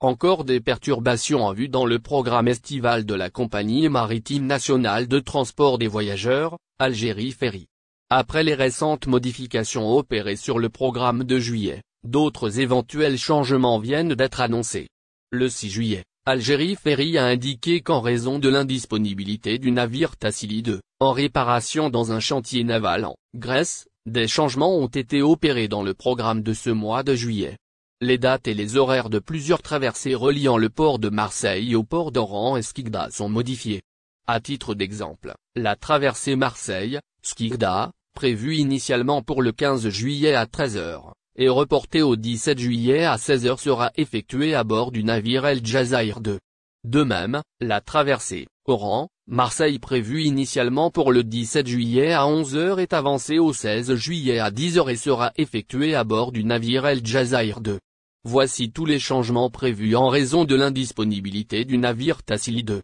Encore des perturbations en vue dans le programme estival de la Compagnie maritime nationale de transport des voyageurs, Algérie Ferry. Après les récentes modifications opérées sur le programme de juillet, d'autres éventuels changements viennent d'être annoncés. Le 6 juillet, Algérie Ferry a indiqué qu'en raison de l'indisponibilité du navire Tassili 2, en réparation dans un chantier naval en Grèce, des changements ont été opérés dans le programme de ce mois de juillet les dates et les horaires de plusieurs traversées reliant le port de Marseille au port d'Oran et Skikda sont modifiés. À titre d'exemple, la traversée Marseille, Skikda, prévue initialement pour le 15 juillet à 13h, et reportée au 17 juillet à 16h sera effectuée à bord du navire El Jazair 2. De même, la traversée, Oran, Marseille prévue initialement pour le 17 juillet à 11h est avancée au 16 juillet à 10h et sera effectuée à bord du navire El Jazair 2. Voici tous les changements prévus en raison de l'indisponibilité du navire Tassili 2.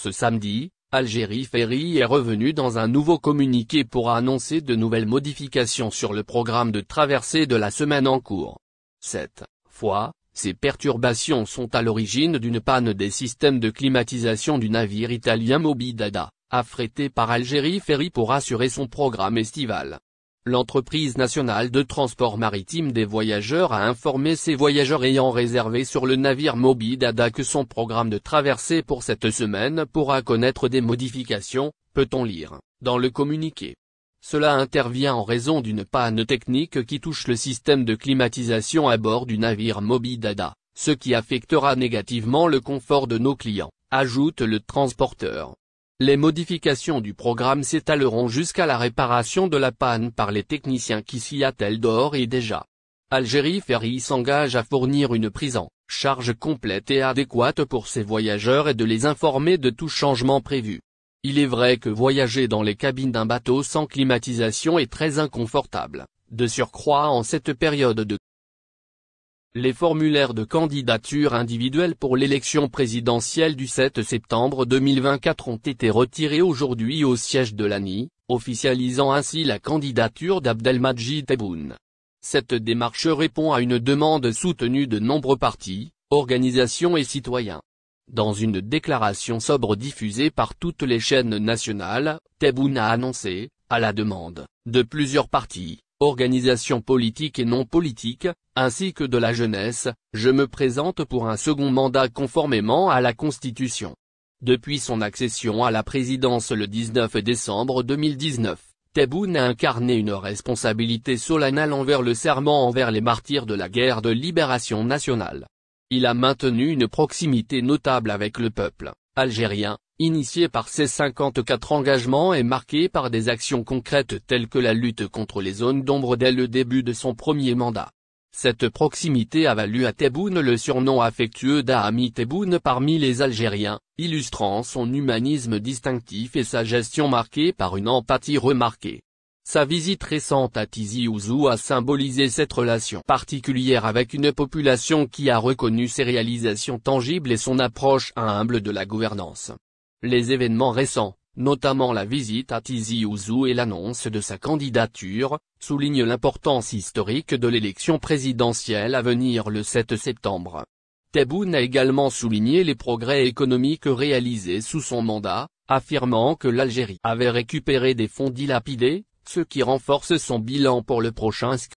Ce samedi, Algérie Ferry est revenu dans un nouveau communiqué pour annoncer de nouvelles modifications sur le programme de traversée de la semaine en cours. Cette fois, ces perturbations sont à l'origine d'une panne des systèmes de climatisation du navire italien Mobidada, affrété par Algérie Ferry pour assurer son programme estival. L'entreprise nationale de transport maritime des voyageurs a informé ses voyageurs ayant réservé sur le navire Moby Dada que son programme de traversée pour cette semaine pourra connaître des modifications, peut-on lire, dans le communiqué. Cela intervient en raison d'une panne technique qui touche le système de climatisation à bord du navire Moby Dada, ce qui affectera négativement le confort de nos clients, ajoute le transporteur. Les modifications du programme s'étaleront jusqu'à la réparation de la panne par les techniciens qui s'y attellent d'or et déjà. Algérie Ferry s'engage à fournir une prise en charge complète et adéquate pour ses voyageurs et de les informer de tout changement prévu. Il est vrai que voyager dans les cabines d'un bateau sans climatisation est très inconfortable, de surcroît en cette période de les formulaires de candidature individuelle pour l'élection présidentielle du 7 septembre 2024 ont été retirés aujourd'hui au siège de l'ANI, officialisant ainsi la candidature d'Abdelmadjid Tebboune. Cette démarche répond à une demande soutenue de nombreux partis, organisations et citoyens. Dans une déclaration sobre diffusée par toutes les chaînes nationales, Tebboune a annoncé, à la demande, de plusieurs partis, organisation politique et non politique, ainsi que de la jeunesse, je me présente pour un second mandat conformément à la Constitution. Depuis son accession à la présidence le 19 décembre 2019, Tebboune a incarné une responsabilité solennelle envers le serment envers les martyrs de la guerre de libération nationale. Il a maintenu une proximité notable avec le peuple, algérien, initié par ses 54 engagements et marqué par des actions concrètes telles que la lutte contre les zones d'ombre dès le début de son premier mandat. Cette proximité a valu à Tebboune le surnom affectueux d'Ahami Tebboune parmi les Algériens, illustrant son humanisme distinctif et sa gestion marquée par une empathie remarquée. Sa visite récente à Tizi Ouzou a symbolisé cette relation particulière avec une population qui a reconnu ses réalisations tangibles et son approche humble de la gouvernance. Les événements récents, notamment la visite à Tizi Ouzou et l'annonce de sa candidature, soulignent l'importance historique de l'élection présidentielle à venir le 7 septembre. Tebboune a également souligné les progrès économiques réalisés sous son mandat, affirmant que l'Algérie avait récupéré des fonds dilapidés, ce qui renforce son bilan pour le prochain scrutin.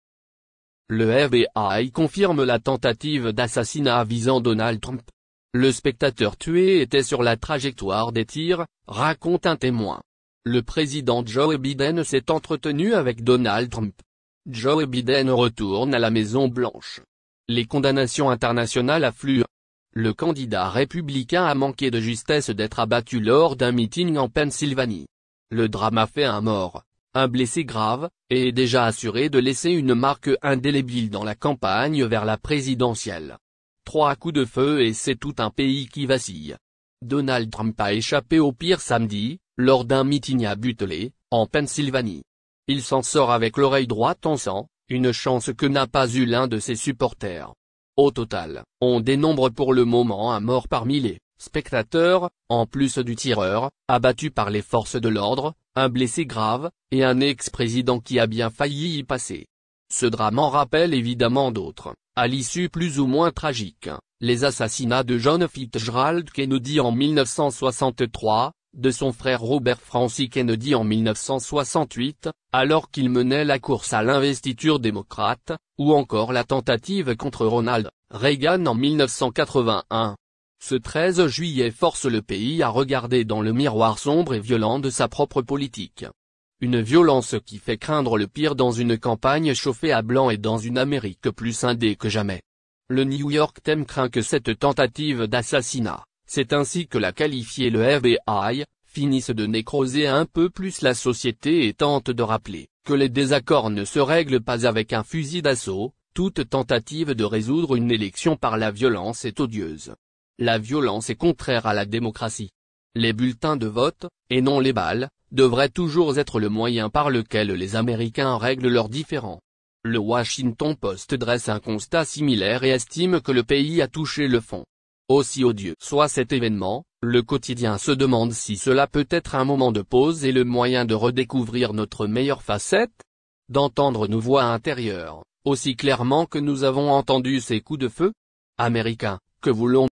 Le FBI confirme la tentative d'assassinat visant Donald Trump. Le spectateur tué était sur la trajectoire des tirs, raconte un témoin. Le président Joe Biden s'est entretenu avec Donald Trump. Joe Biden retourne à la Maison Blanche. Les condamnations internationales affluent. Le candidat républicain a manqué de justesse d'être abattu lors d'un meeting en Pennsylvanie. Le drame a fait un mort, un blessé grave, et est déjà assuré de laisser une marque indélébile dans la campagne vers la présidentielle. Trois coups de feu et c'est tout un pays qui vacille. Donald Trump a échappé au pire samedi, lors d'un meeting à en Pennsylvanie. Il s'en sort avec l'oreille droite en sang, une chance que n'a pas eu l'un de ses supporters. Au total, on dénombre pour le moment un mort parmi les spectateurs, en plus du tireur, abattu par les forces de l'ordre, un blessé grave, et un ex-président qui a bien failli y passer. Ce drame en rappelle évidemment d'autres, à l'issue plus ou moins tragique, les assassinats de John Fitzgerald Kennedy en 1963, de son frère Robert Francis Kennedy en 1968, alors qu'il menait la course à l'investiture démocrate, ou encore la tentative contre Ronald Reagan en 1981. Ce 13 juillet force le pays à regarder dans le miroir sombre et violent de sa propre politique. Une violence qui fait craindre le pire dans une campagne chauffée à blanc et dans une Amérique plus scindée que jamais. Le New York Times craint que cette tentative d'assassinat, c'est ainsi que l'a qualifié le FBI, finisse de nécroser un peu plus la société et tente de rappeler que les désaccords ne se règlent pas avec un fusil d'assaut, toute tentative de résoudre une élection par la violence est odieuse. La violence est contraire à la démocratie. Les bulletins de vote, et non les balles, devrait toujours être le moyen par lequel les Américains règlent leurs différends. Le Washington Post dresse un constat similaire et estime que le pays a touché le fond. Aussi odieux soit cet événement, le quotidien se demande si cela peut être un moment de pause et le moyen de redécouvrir notre meilleure facette, d'entendre nos voix intérieures, aussi clairement que nous avons entendu ces coups de feu. Américains, que voulons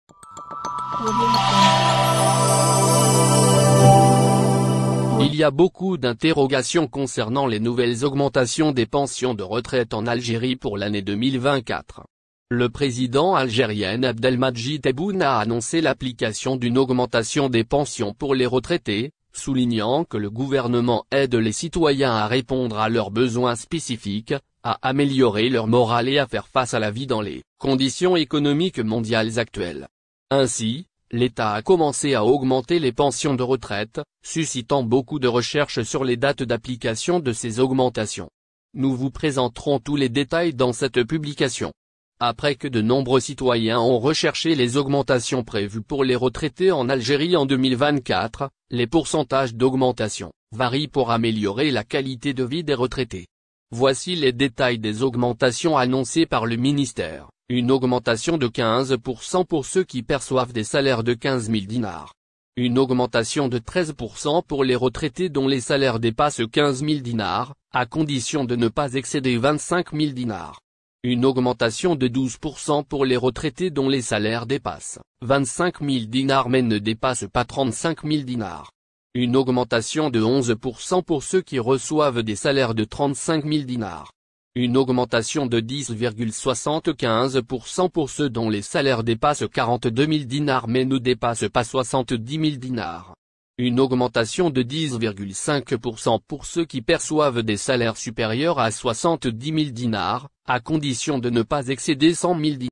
y a beaucoup d'interrogations concernant les nouvelles augmentations des pensions de retraite en Algérie pour l'année 2024. Le président algérien Abdelmadjid Tebboune a annoncé l'application d'une augmentation des pensions pour les retraités, soulignant que le gouvernement aide les citoyens à répondre à leurs besoins spécifiques, à améliorer leur morale et à faire face à la vie dans les conditions économiques mondiales actuelles. Ainsi, l'État a commencé à augmenter les pensions de retraite, suscitant beaucoup de recherches sur les dates d'application de ces augmentations. Nous vous présenterons tous les détails dans cette publication. Après que de nombreux citoyens ont recherché les augmentations prévues pour les retraités en Algérie en 2024, les pourcentages d'augmentation varient pour améliorer la qualité de vie des retraités. Voici les détails des augmentations annoncées par le ministère. Une augmentation de 15% pour ceux qui perçoivent des salaires de 15 000 dinars. Une augmentation de 13% pour les retraités dont les salaires dépassent 15 000 dinars, à condition de ne pas excéder 25 000 dinars. Une augmentation de 12% pour les retraités dont les salaires dépassent 25 000 dinars mais ne dépassent pas 35 000 dinars. Une augmentation de 11% pour ceux qui reçoivent des salaires de 35 000 dinars une augmentation de 10,75% pour ceux dont les salaires dépassent 42 000 dinars mais ne dépassent pas 70 000 dinars. Une augmentation de 10,5% pour ceux qui perçoivent des salaires supérieurs à 70 000 dinars, à condition de ne pas excéder 100 000 dinars.